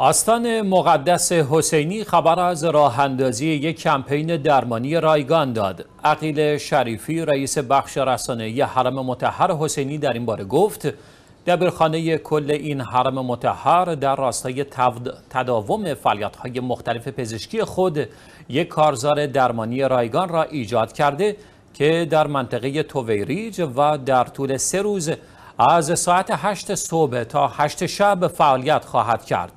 آستان مقدس حسینی خبر از راه اندازی یک کمپین درمانی رایگان داد. عقیل شریفی رئیس بخش رسانه حرم متحر حسینی در این باره گفت دبیرخانه کل این حرم متحر در راستای تداوم فعالیت‌های مختلف پزشکی خود یک کارزار درمانی رایگان را ایجاد کرده که در منطقه توویریج و در طول سه روز از ساعت 8 صبح تا هشت شب فعالیت خواهد کرد.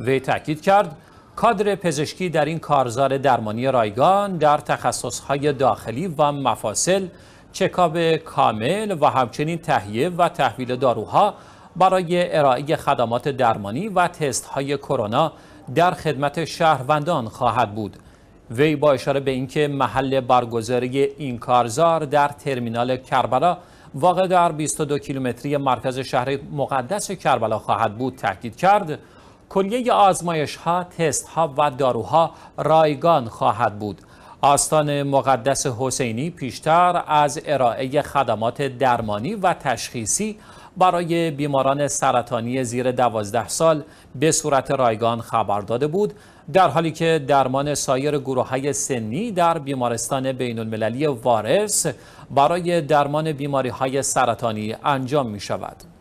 وی تاکید کرد کادر پزشکی در این کارزار درمانی رایگان در تخصصهای داخلی و مفاصل چکاب کامل و همچنین تهیه و تحویل داروها برای ارائه خدمات درمانی و تست های کرونا در خدمت شهروندان خواهد بود وی با اشاره به اینکه محل برگزاری این کارزار در ترمینال کربلا واقع در 22 کیلومتری مرکز شهر مقدس کربلا خواهد بود تاکید کرد کلیه آزمایش ها، تست ها و داروها رایگان خواهد بود. آستان مقدس حسینی پیشتر از ارائه خدمات درمانی و تشخیصی برای بیماران سرطانی زیر دوازده سال به صورت رایگان خبر داده بود در حالی که درمان سایر گروه های سنی در بیمارستان بین المللی وارس برای درمان بیماری های سرطانی انجام می شود.